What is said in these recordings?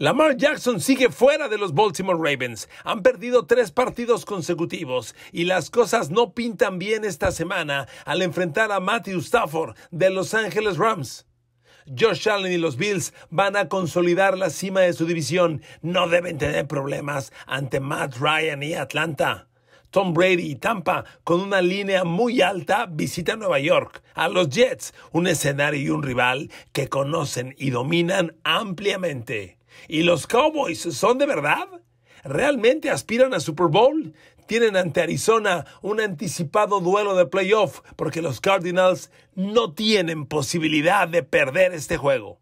Lamar Jackson sigue fuera de los Baltimore Ravens. Han perdido tres partidos consecutivos y las cosas no pintan bien esta semana al enfrentar a Matthew Stafford de Los Angeles Rams. Josh Allen y los Bills van a consolidar la cima de su división. No deben tener problemas ante Matt Ryan y Atlanta. Tom Brady y Tampa, con una línea muy alta, visitan Nueva York. A los Jets, un escenario y un rival que conocen y dominan ampliamente. ¿Y los Cowboys son de verdad? ¿Realmente aspiran a Super Bowl? Tienen ante Arizona un anticipado duelo de playoff porque los Cardinals no tienen posibilidad de perder este juego.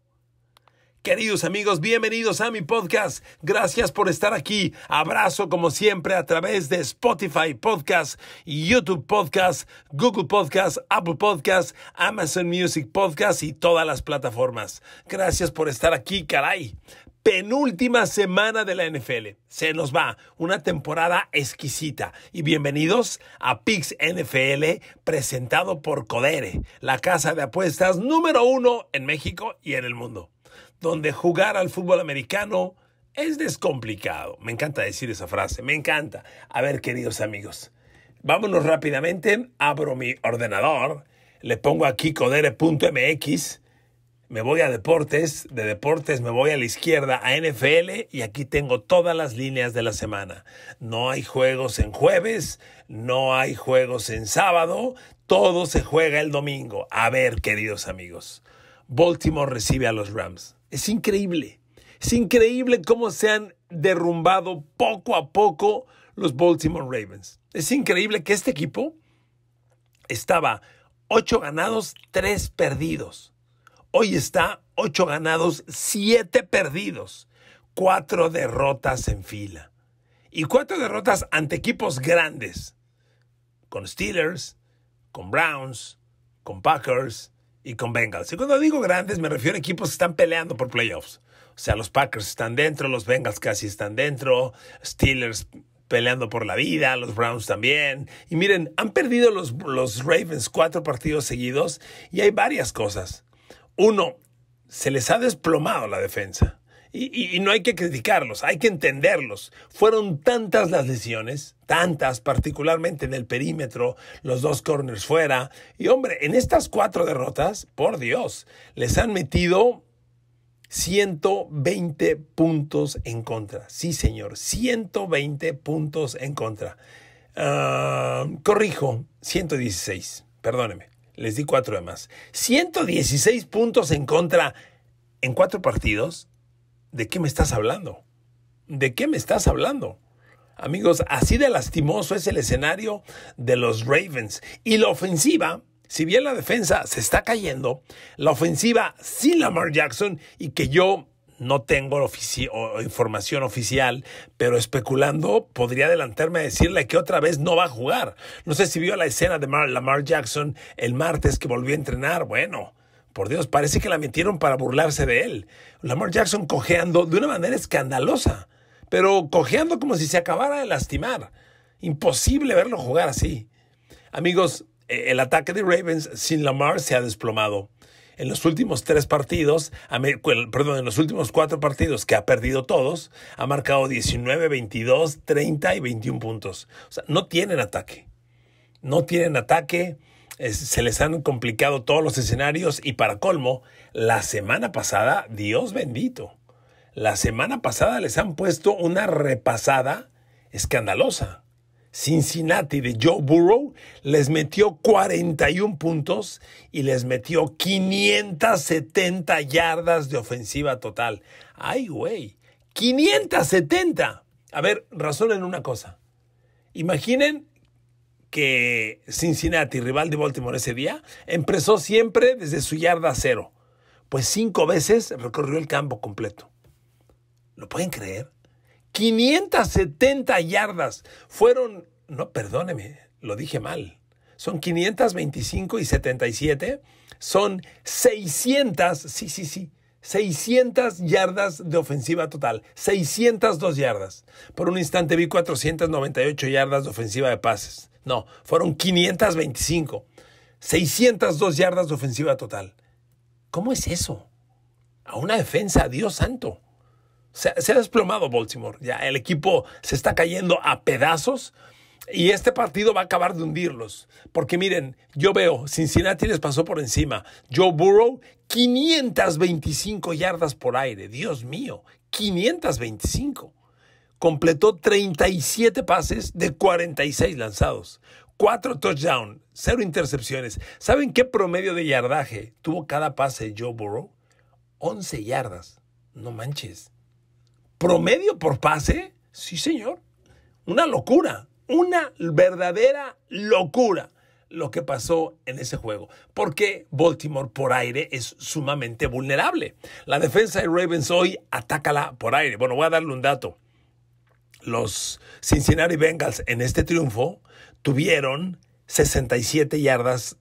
Queridos amigos, bienvenidos a mi podcast. Gracias por estar aquí. Abrazo como siempre a través de Spotify Podcast, YouTube Podcast, Google Podcast, Apple Podcast, Amazon Music Podcast y todas las plataformas. Gracias por estar aquí, caray penúltima semana de la NFL. Se nos va una temporada exquisita. Y bienvenidos a Pix NFL, presentado por Codere, la casa de apuestas número uno en México y en el mundo, donde jugar al fútbol americano es descomplicado. Me encanta decir esa frase, me encanta. A ver, queridos amigos, vámonos rápidamente. Abro mi ordenador, le pongo aquí codere.mx me voy a deportes, de deportes me voy a la izquierda a NFL y aquí tengo todas las líneas de la semana. No hay juegos en jueves, no hay juegos en sábado, todo se juega el domingo. A ver, queridos amigos, Baltimore recibe a los Rams. Es increíble, es increíble cómo se han derrumbado poco a poco los Baltimore Ravens. Es increíble que este equipo estaba 8 ganados, 3 perdidos Hoy está 8 ganados, 7 perdidos, 4 derrotas en fila. Y 4 derrotas ante equipos grandes, con Steelers, con Browns, con Packers y con Bengals. Y cuando digo grandes me refiero a equipos que están peleando por playoffs. O sea, los Packers están dentro, los Bengals casi están dentro, Steelers peleando por la vida, los Browns también. Y miren, han perdido los, los Ravens cuatro partidos seguidos y hay varias cosas uno, se les ha desplomado la defensa. Y, no hay que criticarlos, hay que entenderlos. Fueron tantas las lesiones, tantas, particularmente en el perímetro, los dos corners fuera. Y hombre, en estas cuatro derrotas, por Dios, les han metido 120 puntos en contra. Sí, señor, 120 puntos en contra. Ah, corrijo, 116, perdóneme les di cuatro de más. 116 puntos en contra en cuatro partidos. ¿De qué me estás hablando? ¿De qué me estás hablando? Amigos, así de lastimoso es el escenario de los Ravens. Y la ofensiva, si bien la defensa se está cayendo, la ofensiva sin Lamar Jackson y que yo no tengo información oficial, pero especulando podría adelantarme a decirle que otra vez no va a jugar. No sé si vio la escena de Lamar Jackson el martes que volvió a entrenar. Bueno, por Dios, parece que la metieron para burlarse de él. Lamar Jackson cojeando de una manera escandalosa, pero cojeando como si se acabara de lastimar. Imposible verlo jugar así. Amigos, e, el ataque de Ravens sin Lamar se ha desplomado en los últimos tres partidos, perdón, en los últimos cuatro partidos que ha perdido todos, ha marcado 19, 22, 30 y 21 puntos. O sea, no tienen ataque. No tienen ataque. se les han complicado todos los escenarios y para colmo, la semana pasada, Dios bendito, la semana pasada les han puesto una repasada escandalosa. Cincinnati de Joe Burrow les metió 41 puntos y les metió 570 yardas de ofensiva total. ¡Ay, güey! ¡570! A ver, razonen una cosa. Imaginen que Cincinnati, rival de Baltimore ese día, empezó siempre desde su yarda cero. Pues cinco veces recorrió el campo completo. ¿Lo pueden creer? 570 yardas. Fueron no, perdóneme, lo dije mal. Son 525 y 77. Son 600, sí, sí, sí, 600 yardas de ofensiva total. 602 yardas. Por un instante vi 498 yardas de ofensiva de pases. No, fueron 525. 602 yardas de ofensiva total. ¿Cómo es eso? A una defensa, Dios santo. Se, se ha desplomado Baltimore. Ya el equipo se está cayendo a pedazos y este partido va a acabar de hundirlos. Porque miren, yo veo, Cincinnati les pasó por encima. Joe Burrow, 525 yardas por aire. Dios mío, 525. Completó 37 pases de 46 lanzados. 4 touchdowns, cero intercepciones. ¿Saben qué promedio de yardaje tuvo cada pase Joe Burrow? 11 yardas. No manches. ¿Promedio por pase? Sí, señor. Una locura una verdadera locura lo que pasó en ese juego, porque Baltimore por aire es sumamente vulnerable. La defensa de Ravens hoy atácala por aire. Bueno, voy a darle un dato. Los Cincinnati Bengals en este triunfo tuvieron 67 yardas,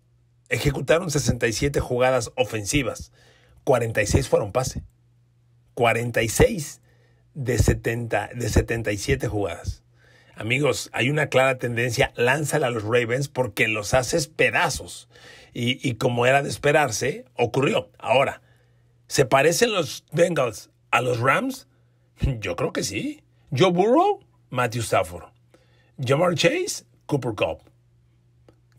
ejecutaron 67 jugadas ofensivas, 46 fueron pase, 46 de, 70, de 77 jugadas. Amigos, hay una clara tendencia, lánzala a los Ravens porque los haces pedazos. Y, como era de esperarse, ocurrió. Ahora, ¿se parecen los Bengals a los Rams? Yo creo que sí. Joe Burrow, Matthew Stafford. Jamar Chase, Cooper Cup.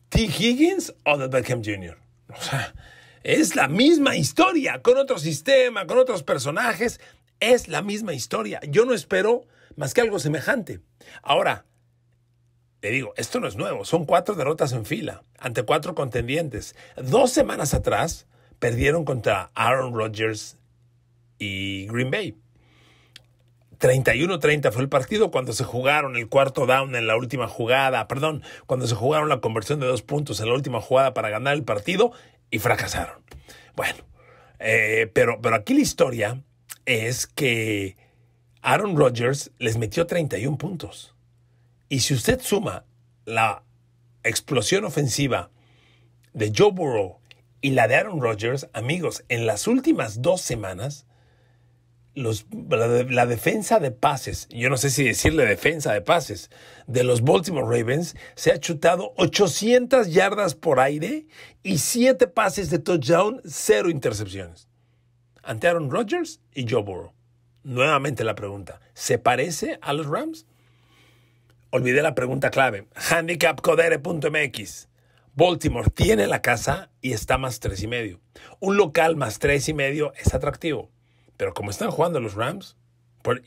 T. Higgins, Odell Beckham Jr. O sea, es la misma historia, con otro sistema, con otros personajes. Es la misma historia. Yo no espero más que algo semejante. Ahora, le digo, esto no es nuevo, son cuatro derrotas en fila ante cuatro contendientes. Dos semanas atrás perdieron contra Aaron Rodgers y Green Bay. 31-30 fue el partido cuando se jugaron el cuarto down en la última jugada, perdón, cuando se jugaron la conversión de dos puntos en la última jugada para ganar el partido y fracasaron. Bueno, eh, pero, pero aquí la historia es que Aaron Rodgers les metió 31 puntos. Y si usted suma la explosión ofensiva de Joe Burrow y la de Aaron Rodgers, amigos, en las últimas dos semanas, la, defensa de pases, yo no sé si decirle defensa de pases, de los Baltimore Ravens, se ha chutado 800 yardas por aire y 7 pases de touchdown, 0 intercepciones. Ante Aaron Rodgers y Joe Burrow nuevamente la pregunta, ¿se parece a los Rams? Olvidé la pregunta clave. Handicapcodere.mx. Baltimore tiene la casa y está más tres y medio. Un local más tres y medio es atractivo. Pero como están jugando los Rams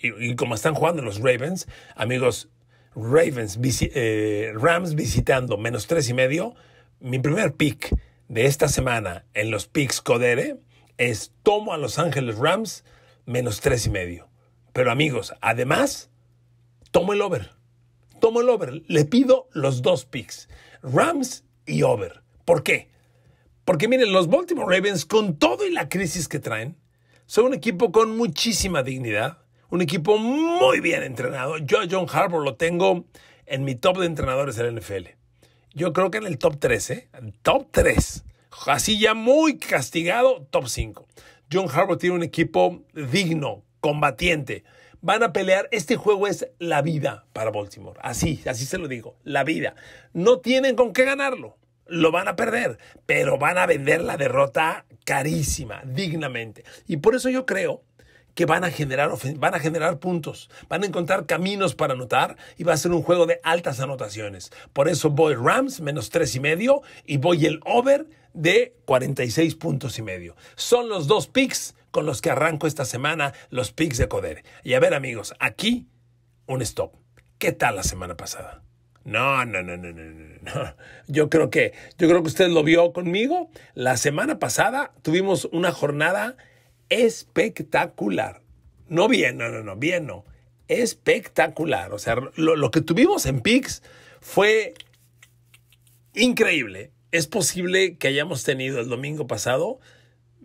y, como están jugando los Ravens, amigos, Ravens, eh, Rams visitando menos tres y medio, mi primer pick de esta semana en los picks Codere es tomo a Los Ángeles Rams menos tres y medio. Pero amigos, además, tomo el over. Tomo el over. Le pido los dos picks. Rams y over. ¿Por qué? Porque miren, los Baltimore Ravens, con todo y la crisis que traen, son un equipo con muchísima dignidad, un equipo muy bien entrenado. Yo a John Harbaugh lo tengo en mi top de entrenadores la NFL. Yo creo que en el top 3, ¿eh? Top 3. Así ya muy castigado, top 5. John Harbaugh tiene un equipo digno, combatiente. Van a pelear. Este juego es la vida para Baltimore. Así, así se lo digo. La vida. No tienen con qué ganarlo. Lo van a perder, pero van a vender la derrota carísima, dignamente. Y por eso yo creo que van a generar, van a generar puntos, van a encontrar caminos para anotar y va a ser un juego de altas anotaciones. Por eso voy Rams menos tres y medio y voy el over de 46 puntos y medio. Son los dos picks con los que arranco esta semana, los picks de Coder Y a ver amigos, aquí un stop. ¿Qué tal la semana pasada? No, no, no, no, no, no. Yo creo que, yo creo que usted lo vio conmigo. La semana pasada tuvimos una jornada espectacular. No bien, no, no, no, bien no. Espectacular. O sea, lo, que tuvimos en picks fue increíble es posible que hayamos tenido el domingo pasado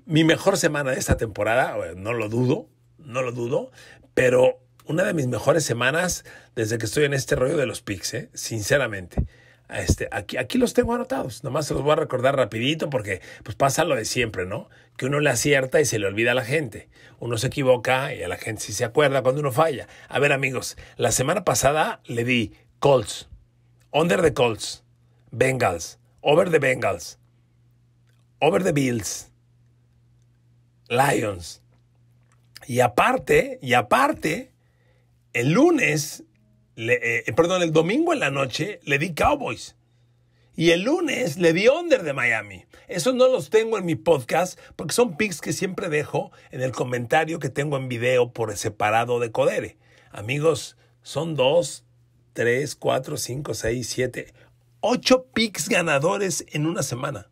mi mejor semana de esta temporada, no lo dudo, no lo dudo, pero una de mis mejores semanas desde que estoy en este rollo de los pics, ¿eh? sinceramente. Este, aquí, aquí los tengo anotados, nomás se los voy a recordar rapidito porque pues, pasa lo de siempre, ¿no? Que uno le acierta y se le olvida a la gente, uno se equivoca y a la gente sí se acuerda cuando uno falla. A ver amigos, la semana pasada le di Colts, Under the Colts, Bengals, over the Bengals, over the Bills, Lions. Y aparte, y aparte, el lunes, eh, eh, perdón, el domingo en la noche le di Cowboys. Y el lunes le di Under de Miami. Eso no los tengo en mi podcast porque son picks que siempre dejo en el comentario que tengo en video por separado de Codere. Amigos, son dos, tres, cuatro, cinco, seis, siete, ocho picks ganadores en una semana.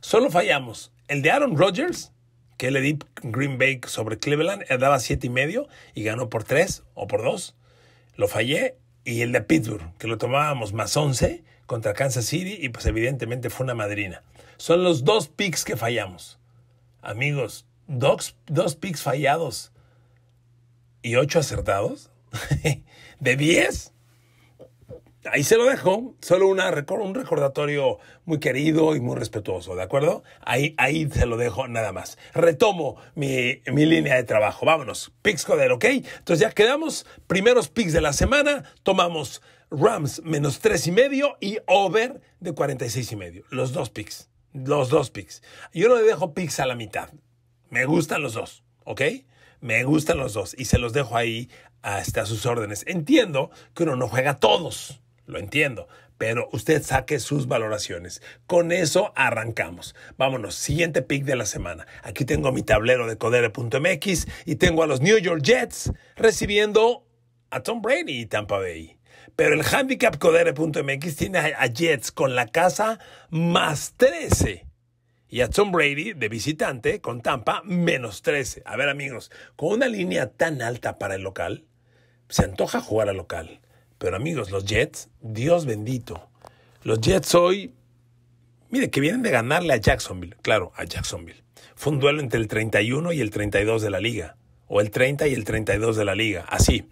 Solo fallamos el de Aaron Rodgers, que le di Green Bay sobre Cleveland, eh, daba siete y medio y ganó por tres o por dos. Lo fallé. Y el de Pittsburgh, que lo tomábamos más 11 contra Kansas City y pues evidentemente fue una madrina. Son los dos picks que fallamos. Amigos, dos, dos picks fallados y ocho acertados. de 10 Ahí se lo dejo, solo un recordatorio muy querido y muy respetuoso, ¿de acuerdo? Ahí, ahí se lo dejo nada más. Retomo mi, línea de trabajo. Vámonos, picks coder, ¿ok? Entonces ya quedamos, primeros picks de la semana, tomamos Rams menos tres y medio y over de 46 y medio. Los dos picks, los dos picks. Yo no le dejo picks a la mitad. Me gustan los dos, ¿ok? Me gustan los dos y se los dejo ahí hasta sus órdenes. Entiendo que uno no juega todos, lo entiendo, pero usted saque sus valoraciones. Con eso arrancamos. Vámonos, siguiente pick de la semana. Aquí tengo mi tablero de codere.mx y tengo a los New York Jets recibiendo a Tom Brady y Tampa Bay. Pero el handicap codere.mx tiene a Jets con la casa más 13 y a Tom Brady de visitante con Tampa menos 13. A ver amigos, con una línea tan alta para el local, se antoja jugar al local. Pero amigos, los Jets, Dios bendito. Los Jets hoy, mire, que vienen de ganarle a Jacksonville. Claro, a Jacksonville. Fue un mm. duelo entre el 31 y el 32 de la liga. O el 30 y el 32 de la liga. Así.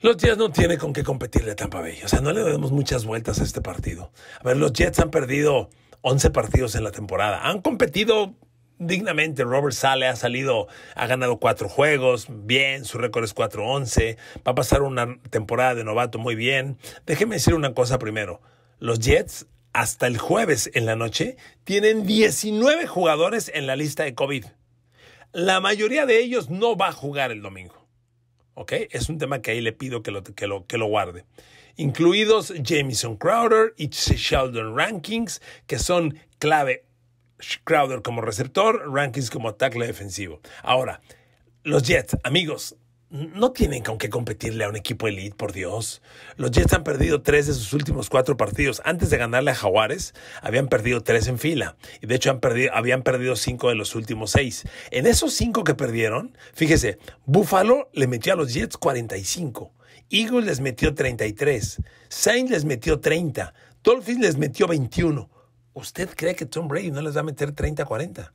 Los Jets no tienen con qué competirle a Tampa Bay. O sea, no le damos muchas vueltas a este partido. A ver, los Jets han perdido 11 partidos en la temporada. Han competido dignamente Robert Sale ha salido, ha ganado cuatro juegos, bien, su récord es 4-11, va a pasar una temporada de novato muy bien. Déjeme decir una cosa primero, los Jets hasta el jueves en la noche tienen 19 jugadores en la lista de COVID. La mayoría de ellos no va a jugar el domingo. ¿Ok? Es un tema que ahí le pido que lo, que lo, que lo guarde incluidos Jamison Crowder y Sheldon Rankings, que son clave Crowder como receptor, Rankins como tackle defensivo. Ahora, los Jets, amigos, no tienen con qué competirle a un equipo elite, por Dios. Los Jets han perdido tres de sus últimos cuatro partidos. Antes de ganarle a Jaguares, habían perdido tres en fila. Y de hecho habían perdido cinco de los últimos seis. En esos cinco que perdieron, fíjese, Buffalo le metió a los Jets 45. Eagles les metió 33. Saints les metió 30. Dolphins les metió 21. ¿Usted cree que Tom Brady no les va a meter 30-40?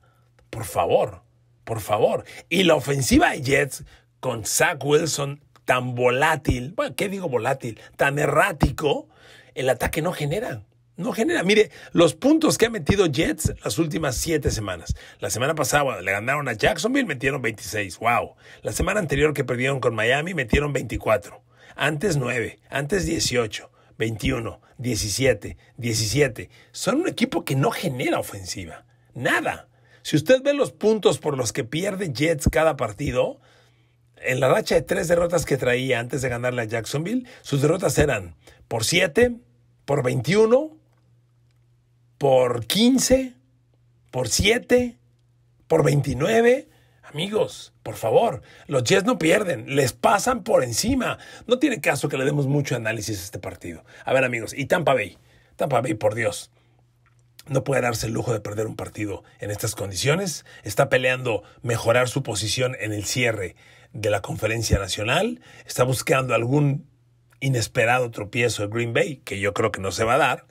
Por favor, por favor. Y la ofensiva de Jets con Zach Wilson tan volátil, bueno, ¿qué digo volátil? Tan errático, el ataque no genera. No genera. Mire, los puntos que ha metido Jets las últimas siete semanas. La semana pasada le ganaron a Jacksonville, metieron 26. ¡Wow! La semana anterior que perdieron con Miami, metieron 24. Antes 9, antes 18. 21, 17, 17. Son un equipo que no genera ofensiva. Nada. Si usted ve los puntos por los que pierde Jets cada partido, en la racha de tres derrotas que traía antes de ganarle a Jacksonville, sus derrotas eran por 7, por 21, por 15, por 7, por 29. Amigos, por favor, los Jets no pierden, les pasan por encima. No tiene caso que le demos mucho análisis a este partido. A ver, amigos, y Tampa Bay. Tampa Bay, por Dios. No puede darse el lujo de perder un partido en estas condiciones. Está peleando mejorar su posición en el cierre de la conferencia nacional. Está buscando algún inesperado tropiezo de Green Bay, que yo creo que no se va a dar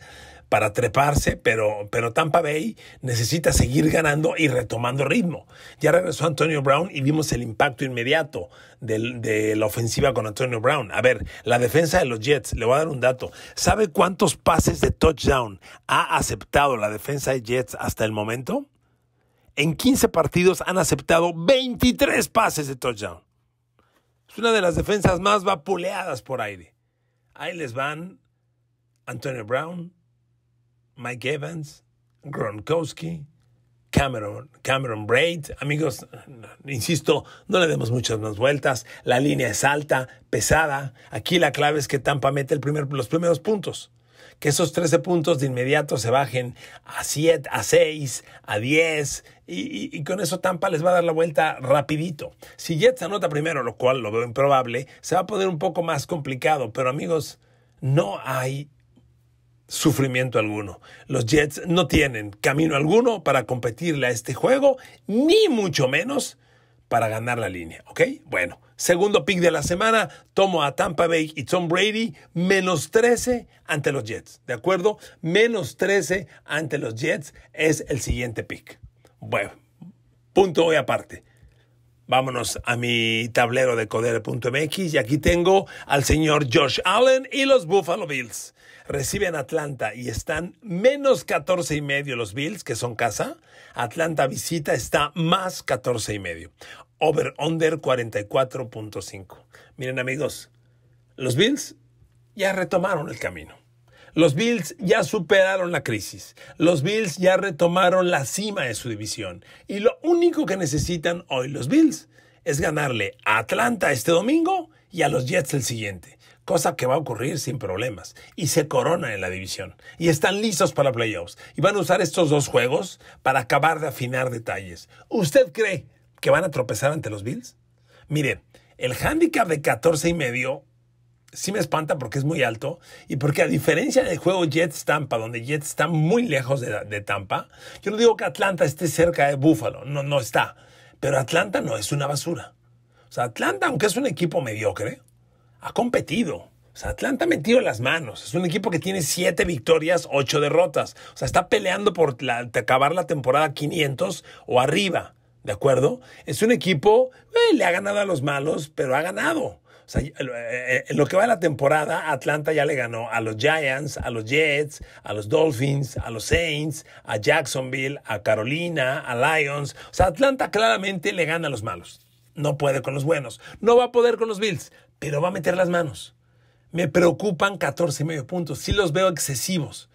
para treparse, pero, pero Tampa Bay necesita seguir ganando y retomando ritmo. Ya regresó Antonio Brown y vimos el impacto inmediato de la ofensiva con Antonio Brown. A ver, la defensa de los Jets, le voy a dar un dato. ¿Sabe cuántos pases de touchdown ha aceptado la defensa de Jets hasta el momento? En 15 partidos han aceptado 23 pases de touchdown. Es una de las defensas más vapuleadas por aire. Ahí les van Antonio Brown, Mike Evans, Gronkowski, Cameron, Cameron Braid. Amigos, insisto, no le demos muchas más vueltas. La línea es alta, pesada. Aquí la clave es que Tampa mete el los primeros puntos. Que esos 13 puntos de inmediato se bajen a 7, a 6, a 10. Y, y, con eso Tampa les va a dar la vuelta rapidito. Si Jets anota primero, lo cual lo veo improbable, se va a poner un poco más complicado. Pero amigos, no hay sufrimiento alguno. Los Jets no tienen camino alguno para competirle a este juego, ni mucho menos para ganar la línea, ¿ok? Bueno, segundo pick de la semana, tomo a Tampa Bay y Tom Brady, menos 13 ante los Jets, ¿de acuerdo? Menos 13 ante los Jets es el siguiente pick. Bueno, punto hoy aparte. Vámonos a mi tablero de codere.mx y aquí tengo al señor Josh Allen y los Buffalo Bills reciben Atlanta y están menos 14 y medio los Bills, que son casa. Atlanta visita, está más 14 y medio. Over under 44.5. Miren amigos, los Bills ya retomaron el camino. Los Bills ya superaron la crisis. Los Bills ya retomaron la cima de su división. Y lo único que necesitan hoy los Bills es ganarle a Atlanta este domingo y a los Jets el siguiente cosa que va a ocurrir sin problemas, y se corona en la división, y están listos para playoffs, y van a usar estos dos juegos para acabar de afinar detalles. ¿Usted cree que van a tropezar ante los Bills? Mire, el handicap de 14 y medio sí me espanta porque es muy alto y porque a diferencia del juego Jets Tampa, donde Jets está muy lejos de, Tampa, yo no digo que Atlanta esté cerca de Buffalo, no, no está, pero Atlanta no es una basura. O sea, Atlanta, aunque es un equipo mediocre, ha competido. O sea, Atlanta ha metido las manos. Es un equipo que tiene siete victorias, ocho derrotas. O sea, está peleando por acabar la temporada 500 o arriba. ¿De acuerdo? Es un equipo, eh, le ha ganado a los malos, pero ha ganado. O sea, en eh, eh, lo que va de la temporada, Atlanta ya le ganó a los Giants, a los Jets, a los Dolphins, a los Saints, a Jacksonville, a Carolina, a Lions. O sea, Atlanta claramente le gana a los malos. No puede con los buenos. No va a poder con los Bills pero va a meter las manos. Me preocupan 14 y medio puntos, sí los veo excesivos.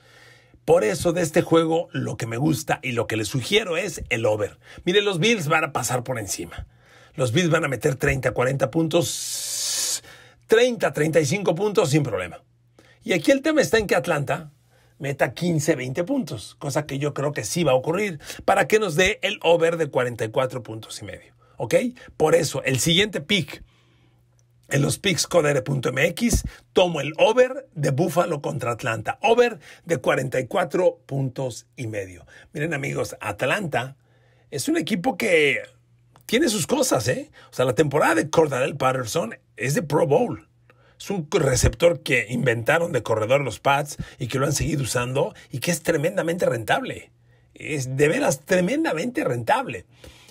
Por eso de este juego lo que me gusta y lo que les sugiero es el over. Mire, los Bills van a pasar por encima. Los Bills van a meter 30, 40 puntos, 30, 35 puntos sin problema. Y aquí el tema está en que Atlanta meta 15, 20 puntos, cosa que yo creo que sí va a ocurrir, para que nos dé el over de 44 puntos y medio. ¿Ok? Por eso, el siguiente pick en los pixcodere.mx tomo el over de Búfalo contra Atlanta. Over de 44 puntos y medio. Miren amigos, Atlanta es un equipo que tiene sus cosas, ¿eh? O sea, la temporada de Cordarel Patterson es de Pro Bowl. Es un receptor que inventaron de corredor los Pats y que lo han seguido usando y que es tremendamente rentable. Es de veras tremendamente rentable.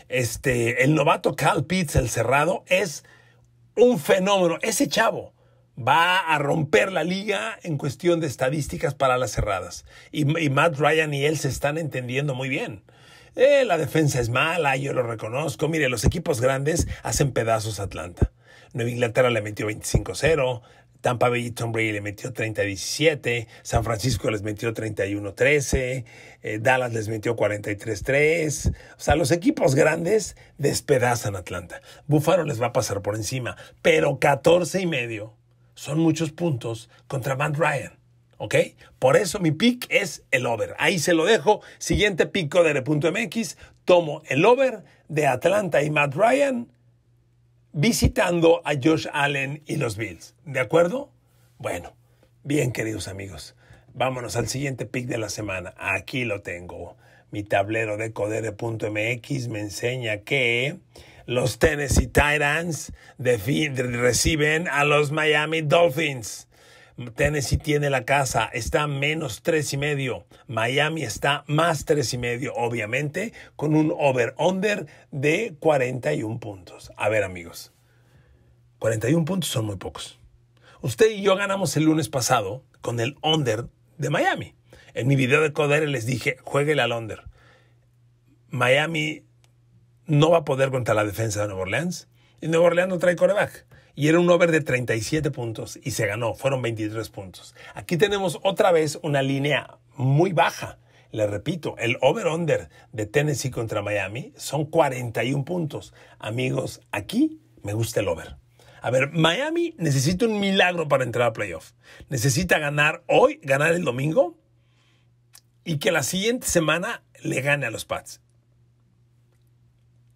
Este, el novato Cal Pitts, el cerrado, es un fenómeno. Ese chavo va a romper la liga en cuestión de estadísticas para las cerradas. Y, Matt Ryan y él se están entendiendo muy bien. Eh, la defensa es mala, yo lo reconozco. Mire, los equipos grandes hacen pedazos a Atlanta. Nueva Inglaterra le metió 25-0, Tampa Bay Tom Brady le metió 30-17, San Francisco les metió 31-13, eh, Dallas les metió 43-3. O sea, los equipos grandes despedazan Atlanta. Buffalo les va a pasar por encima, pero 14 y medio son muchos puntos contra Matt Ryan. ¿Ok? Por eso mi pick es el over. Ahí se lo dejo. Siguiente pick de MX. Tomo el over de Atlanta y Matt Ryan visitando a Josh Allen y los Bills. ¿De acuerdo? Bueno, bien queridos amigos, vámonos al siguiente pick de la semana. Aquí lo tengo. Mi tablero de codere.mx me enseña que los Tennessee Titans reciben a los Miami Dolphins. Tennessee tiene la casa, está menos tres y medio. Miami está más tres y medio, obviamente, con un over-under de 41 puntos. A ver, amigos, 41 puntos son muy pocos. Usted y yo ganamos el lunes pasado con el under de Miami. En mi video de Codere les dije, jueguele al under. Miami no va a poder contra la defensa de Nueva Orleans y Nueva Orleans no trae coreback y era un over de 37 puntos y se ganó, fueron 23 puntos. Aquí tenemos otra vez una línea muy baja. Le repito, el over-under de Tennessee contra Miami son 41 puntos. Amigos, aquí me gusta el over. A ver, Miami necesita un milagro para entrar a playoff. Necesita ganar hoy, ganar el domingo y que la siguiente semana le gane a los Pats.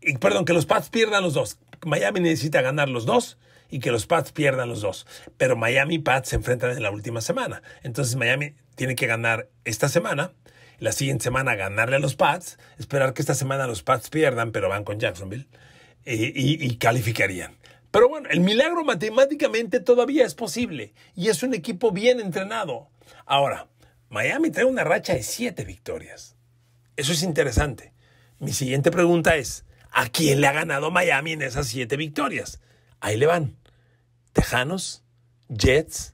Y, perdón, que los Pats pierdan los dos. Miami necesita ganar los dos y que los Pats pierdan los dos. Pero Miami y Pats se enfrentan en la última semana. Entonces Miami tiene que ganar esta semana, la siguiente semana ganarle a los Pats, esperar que esta semana los Pats pierdan, pero van con Jacksonville eh, y, y calificarían. Pero bueno, el milagro matemáticamente todavía es posible y es un equipo bien entrenado. Ahora, Miami trae una racha de siete victorias. Eso es interesante. Mi siguiente pregunta es, ¿a quién le ha ganado Miami en esas siete victorias? Ahí le van. Tejanos, Jets,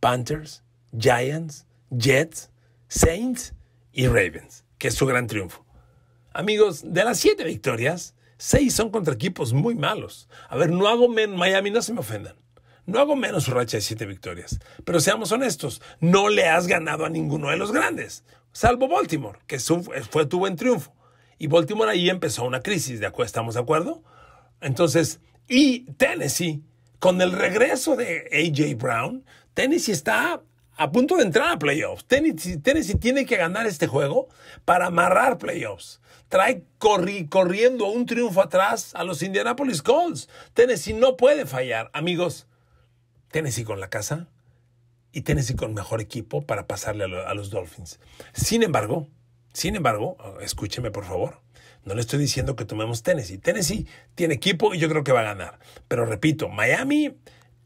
Panthers, Giants, Jets, Saints y Ravens, que es su gran triunfo. Amigos, de las siete victorias, seis son contra equipos muy malos. A ver, no hago menos, Miami, no se me ofendan. No hago menos su racha de siete victorias. Pero seamos honestos, no le has ganado a ninguno de los grandes, salvo Baltimore, que fue tu buen triunfo. Y Baltimore ahí empezó una crisis, ¿de acuerdo? ¿Estamos de acuerdo? Entonces, y Tennessee, con el regreso de AJ Brown, Tennessee está a punto de entrar a playoffs. Tennessee, tiene que ganar este juego para amarrar playoffs. Trae corriendo un triunfo atrás a los Indianapolis Colts. Tennessee no puede fallar. Amigos, Tennessee con la casa y Tennessee con mejor equipo para pasarle a los Dolphins. Sin embargo, sin embargo, escúcheme por favor, no le estoy diciendo que tomemos Tennessee. Tennessee tiene equipo y yo creo que va a ganar. Pero repito, Miami,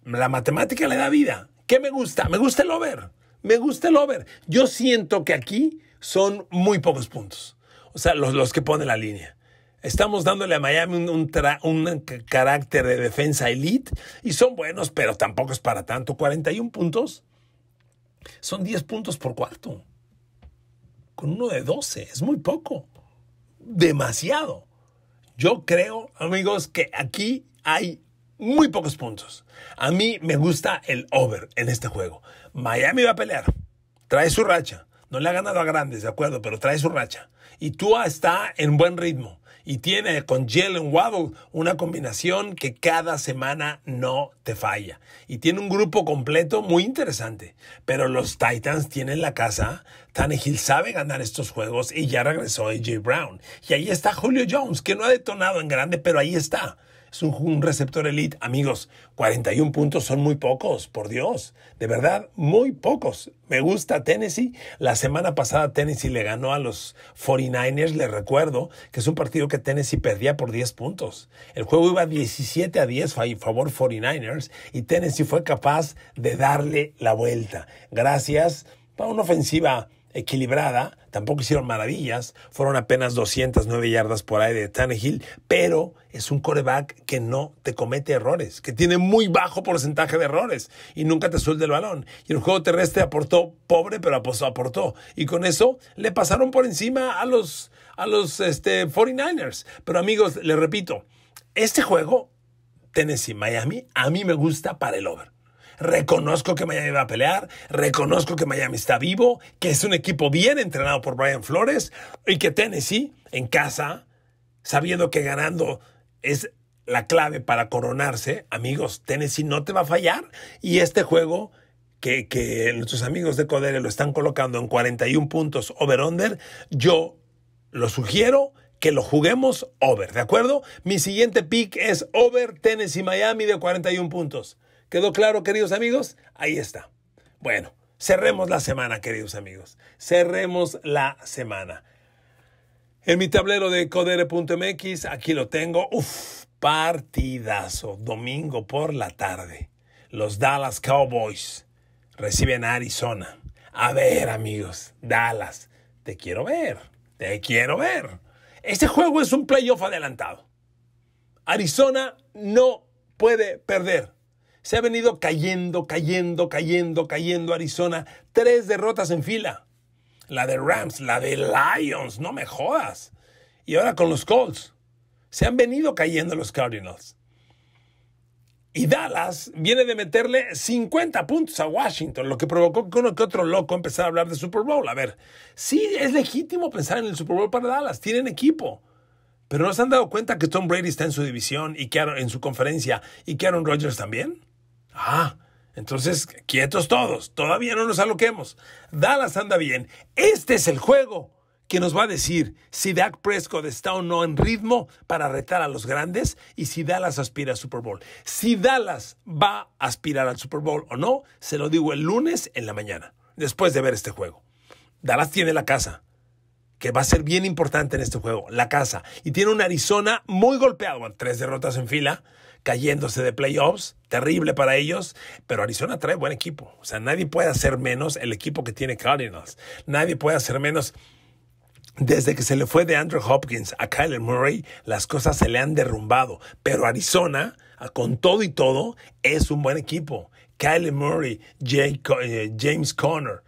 la matemática le da vida. ¿Qué me gusta? Me gusta el over. Me gusta el over. Yo siento que aquí son muy pocos puntos. O sea, los, que pone la línea. Estamos dándole a Miami un, un, un, carácter de defensa elite y son buenos, pero tampoco es para tanto. 41 puntos son 10 puntos por cuarto. Con uno de 12, es muy poco demasiado. Yo creo, amigos, que aquí hay muy pocos puntos. A mí me gusta el over en este juego. Miami va a pelear. Trae su racha. No le ha ganado a grandes, de acuerdo, pero trae su racha. Y Tua está en buen ritmo. Y tiene con Jalen Waddle una combinación que cada semana no te falla. Y tiene un grupo completo muy interesante. Pero los Titans tienen la casa Tannehill sabe ganar estos juegos y ya regresó AJ Brown. Y ahí está Julio Jones, que no ha detonado en grande, pero ahí está. Es un, receptor elite. Amigos, 41 puntos son muy pocos, por Dios. De verdad, muy pocos. Me gusta Tennessee. La semana pasada Tennessee le ganó a los 49ers. Les recuerdo que es un partido que Tennessee perdía por 10 puntos. El juego iba 17 a 10 a favor 49ers y Tennessee fue capaz de darle la vuelta. Gracias a una ofensiva equilibrada, tampoco hicieron maravillas, fueron apenas 209 yardas por aire de Tannehill, pero es un coreback que no te comete errores, que tiene muy bajo porcentaje de errores y nunca te suelta el balón. Y el juego terrestre aportó pobre, pero aportó. Y con eso le pasaron por encima a los, a los este, 49ers. Pero amigos, les repito, este juego, Tennessee-Miami, a mí me gusta para el over reconozco que Miami va a pelear, reconozco que Miami está vivo, que es un equipo bien entrenado por Brian Flores y que Tennessee en casa, sabiendo que ganando es la clave para coronarse, amigos, Tennessee no te va a fallar y este juego que, nuestros amigos de Codere lo están colocando en 41 puntos over-under, yo lo sugiero que lo juguemos over, ¿de acuerdo? Mi siguiente pick es over Tennessee Miami de 41 puntos. ¿Quedó claro, queridos amigos? Ahí está. Bueno, cerremos la semana, queridos amigos. Cerremos la semana. En mi tablero de codere.mx, aquí lo tengo. Uf, partidazo. Domingo por la tarde. Los Dallas Cowboys reciben a Arizona. A ver, amigos, Dallas, te quiero ver. Te quiero ver. Este juego es un playoff adelantado. Arizona no puede perder. Se ha venido cayendo, cayendo, cayendo, cayendo Arizona. Tres derrotas en fila. La de Rams, la de Lions, no me jodas. Y ahora con los Colts. Se han venido cayendo los Cardinals. Y Dallas viene de meterle 50 puntos a Washington, lo que provocó que uno que otro loco empezara a hablar de Super Bowl. A ver, sí es legítimo pensar en el Super Bowl para Dallas, tienen equipo. Pero ¿no se han dado cuenta que Tom Brady está en su división y que en su conferencia y que Aaron Rodgers también? Ah, entonces, quietos todos, todavía no nos aloquemos. Dallas anda bien. Este es el juego que nos va a decir si Dak Prescott está o no en ritmo para retar a los grandes y si Dallas aspira al Super Bowl. Si Dallas va a aspirar al Super Bowl o no, se lo digo el lunes en la mañana, después de ver este juego. Dallas tiene la casa, que va a ser bien importante en este juego, la casa. Y tiene un Arizona muy golpeado, tres derrotas en fila, cayéndose de playoffs, terrible para ellos, pero Arizona trae buen equipo. O sea, nadie puede hacer menos el equipo que tiene Cardinals. Nadie puede hacer menos. Desde que se le fue de Andrew Hopkins a Kyler Murray, las cosas se le han derrumbado. Pero Arizona, con todo y todo, es un buen equipo. Kyler Murray, eh, James Conner,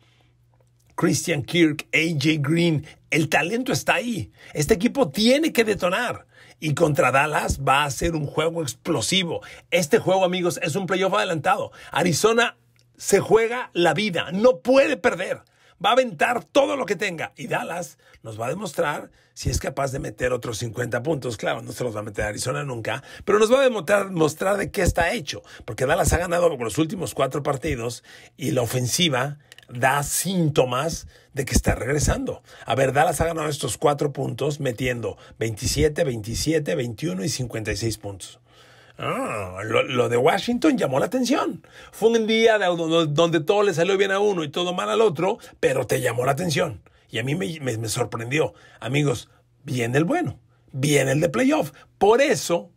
Christian Kirk, AJ Green, el talento está ahí. Este equipo tiene que detonar. Y contra Dallas va a ser un juego explosivo. Este juego, amigos, es un playoff adelantado. Arizona se juega la vida, no puede perder. Va a aventar todo lo que tenga. Y Dallas nos va a demostrar si es capaz de meter otros 50 puntos. Claro, no se los va a meter a Arizona nunca, pero nos va a demostrar, mostrar de qué está hecho. Porque Dallas ha ganado los últimos cuatro partidos y la ofensiva da síntomas de que está regresando. A ver, Dallas ha ganado estos cuatro puntos metiendo 27, 27, 21 y 56 puntos. Ah, lo, de Washington llamó la atención. Fue un día donde todo le salió bien a uno y todo mal al otro, pero te llamó la atención. Y a mí me, me sorprendió. Amigos, viene el bueno, viene el de playoff. Por eso,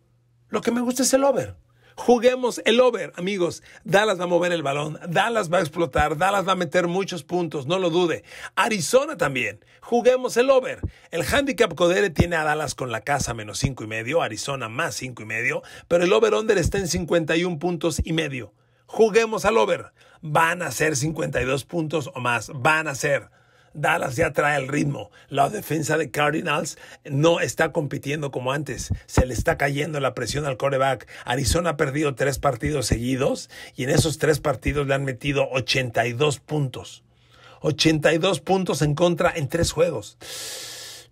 lo que me gusta es el over. Juguemos el over, amigos. Dallas va a mover el balón, Dallas va a explotar, Dallas va a meter muchos puntos, no lo dude. Arizona también. Juguemos el over. El handicap Codere tiene a Dallas con la casa menos cinco y medio, Arizona más cinco y medio, pero el over under está en 51 puntos y medio. Juguemos al over. Van a ser 52 puntos o más. Van a ser. Dallas ya trae el ritmo. La defensa de Cardinals no está compitiendo como antes. Se le está cayendo la presión al coreback. Arizona ha perdido tres partidos seguidos y en esos tres partidos le han metido 82 puntos. 82 puntos en contra en tres juegos.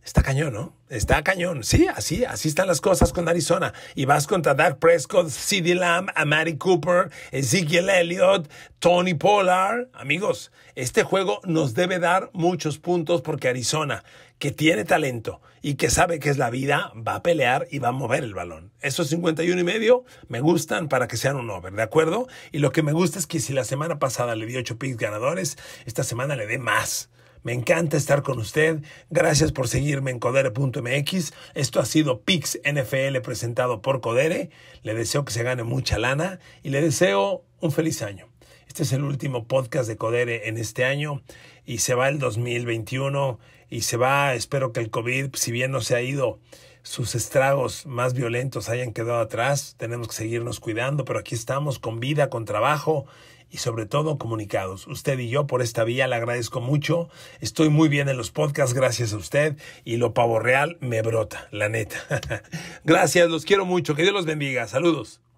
Está cañón, ¿no? Está cañón. Sí, así, así están las cosas con Arizona. Y vas contra Dak Prescott, CeeDee Lamb, Amari Cooper, Ezekiel Elliott, Tony Pollard. Amigos, este juego nos debe dar muchos puntos porque Arizona, que tiene talento y que sabe que es la vida, va a pelear y va a mover el balón. Esos 51 y medio me gustan para que sean un over, ¿de acuerdo? Y lo que me gusta es que si la semana pasada le di 8 picks ganadores, esta semana le dé más. Me encanta estar con usted. Gracias por seguirme en codere.mx. Esto ha sido Pix NFL presentado por Codere. Le deseo que se gane mucha lana y le deseo un feliz año. Este es el último podcast de Codere en este año y se va el 2021 y se va, espero que el COVID, si bien no se ha ido, sus estragos más violentos hayan quedado atrás. Tenemos que seguirnos cuidando, pero aquí estamos con vida, con trabajo y sobre todo comunicados. Usted y yo por esta vía le agradezco mucho. Estoy muy bien en los podcasts gracias a usted y lo pavo real me brota, la neta. gracias, los quiero mucho. Que Dios los bendiga. Saludos.